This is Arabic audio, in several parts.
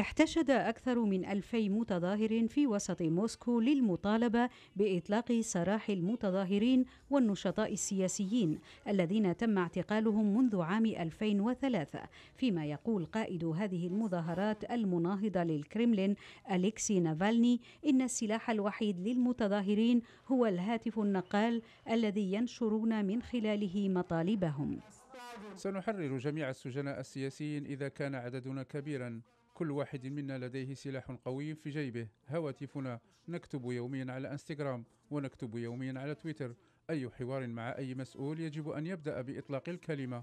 احتشد أكثر من ألفي متظاهر في وسط موسكو للمطالبة بإطلاق سراح المتظاهرين والنشطاء السياسيين الذين تم اعتقالهم منذ عام 2003 فيما يقول قائد هذه المظاهرات المناهضة للكريملين أليكسي نافالني إن السلاح الوحيد للمتظاهرين هو الهاتف النقال الذي ينشرون من خلاله مطالبهم سنحرر جميع السجناء السياسيين إذا كان عددنا كبيرا كل واحد منا لديه سلاح قوي في جيبه هواتفنا نكتب يوميا على انستغرام ونكتب يوميا على تويتر أي حوار مع أي مسؤول يجب أن يبدأ بإطلاق الكلمة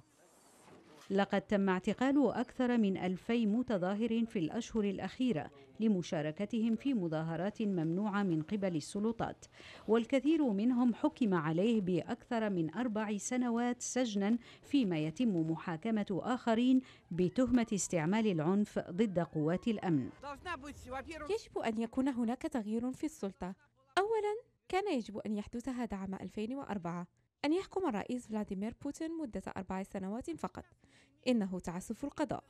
لقد تم اعتقال أكثر من ألفي متظاهر في الأشهر الأخيرة لمشاركتهم في مظاهرات ممنوعة من قبل السلطات والكثير منهم حكم عليه بأكثر من أربع سنوات سجنا فيما يتم محاكمة آخرين بتهمة استعمال العنف ضد قوات الأمن يجب أن يكون هناك تغيير في السلطة أولا كان يجب أن يحدث هذا عام 2004 أن يحكم الرئيس فلاديمير بوتين مدة أربع سنوات فقط إنه تعسف القضاء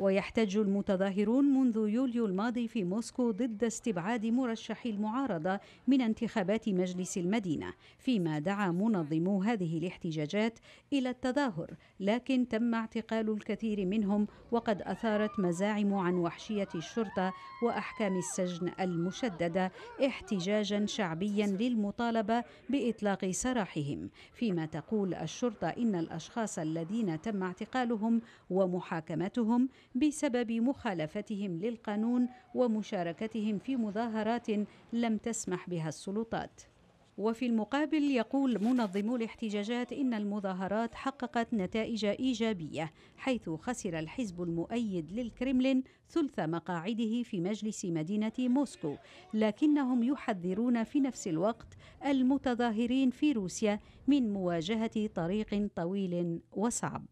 ويحتج المتظاهرون منذ يوليو الماضي في موسكو ضد استبعاد مرشحي المعارضة من انتخابات مجلس المدينة فيما دعا منظمو هذه الاحتجاجات إلى التظاهر لكن تم اعتقال الكثير منهم وقد أثارت مزاعم عن وحشية الشرطة وأحكام السجن المشددة احتجاجا شعبيا للمطالبة بإطلاق سراحهم فيما تقول الشرطة إن الأشخاص الذين تم اعتقالهم ومحاكمتهم بسبب مخالفتهم للقانون ومشاركتهم في مظاهرات لم تسمح بها السلطات وفي المقابل يقول منظمو الاحتجاجات ان المظاهرات حققت نتائج ايجابيه حيث خسر الحزب المؤيد للكرملين ثلث مقاعده في مجلس مدينه موسكو لكنهم يحذرون في نفس الوقت المتظاهرين في روسيا من مواجهه طريق طويل وصعب